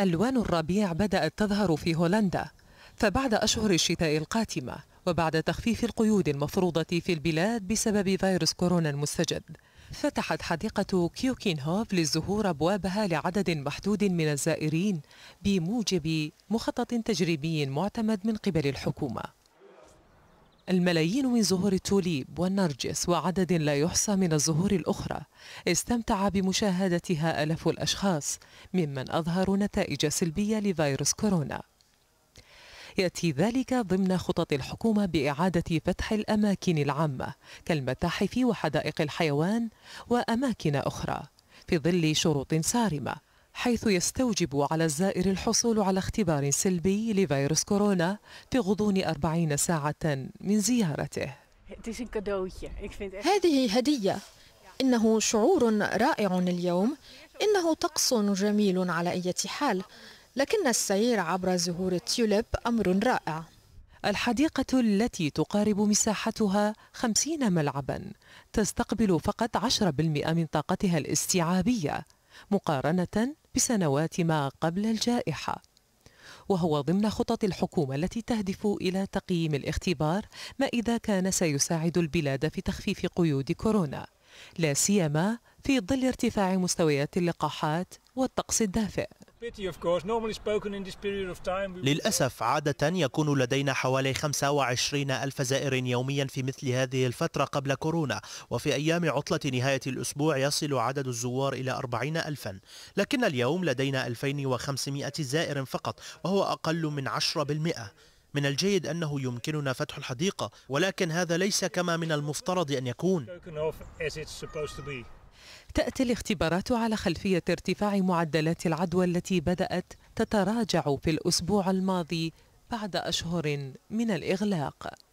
ألوان الربيع بدأت تظهر في هولندا فبعد أشهر الشتاء القاتمة وبعد تخفيف القيود المفروضة في البلاد بسبب فيروس كورونا المستجد فتحت حديقة كيوكينهوف للزهور أبوابها لعدد محدود من الزائرين بموجب مخطط تجريبي معتمد من قبل الحكومة الملايين من زهور التوليب والنرجس وعدد لا يحصى من الزهور الأخرى استمتع بمشاهدتها ألاف الأشخاص ممن أظهروا نتائج سلبية لفيروس كورونا يأتي ذلك ضمن خطط الحكومة بإعادة فتح الأماكن العامة كالمتاحف وحدائق الحيوان وأماكن أخرى في ظل شروط صارمة حيث يستوجب على الزائر الحصول على اختبار سلبي لفيروس كورونا في غضون 40 ساعة من زيارته هذه هدية إنه شعور رائع اليوم إنه طقس جميل على أي حال لكن السير عبر زهور التيوليب أمر رائع الحديقة التي تقارب مساحتها 50 ملعبا تستقبل فقط 10% من طاقتها الاستيعابية مقارنة بسنوات ما قبل الجائحة وهو ضمن خطط الحكومة التي تهدف إلى تقييم الاختبار ما إذا كان سيساعد البلاد في تخفيف قيود كورونا لا سيما في ظل ارتفاع مستويات اللقاحات والطقس الدافئ للأسف عادة يكون لدينا حوالي 25 ألف زائر يوميا في مثل هذه الفترة قبل كورونا وفي أيام عطلة نهاية الأسبوع يصل عدد الزوار إلى 40 ألفا لكن اليوم لدينا 2500 زائر فقط وهو أقل من 10% من الجيد أنه يمكننا فتح الحديقة ولكن هذا ليس كما من المفترض أن يكون تأتي الاختبارات على خلفية ارتفاع معدلات العدوى التي بدأت تتراجع في الأسبوع الماضي بعد أشهر من الإغلاق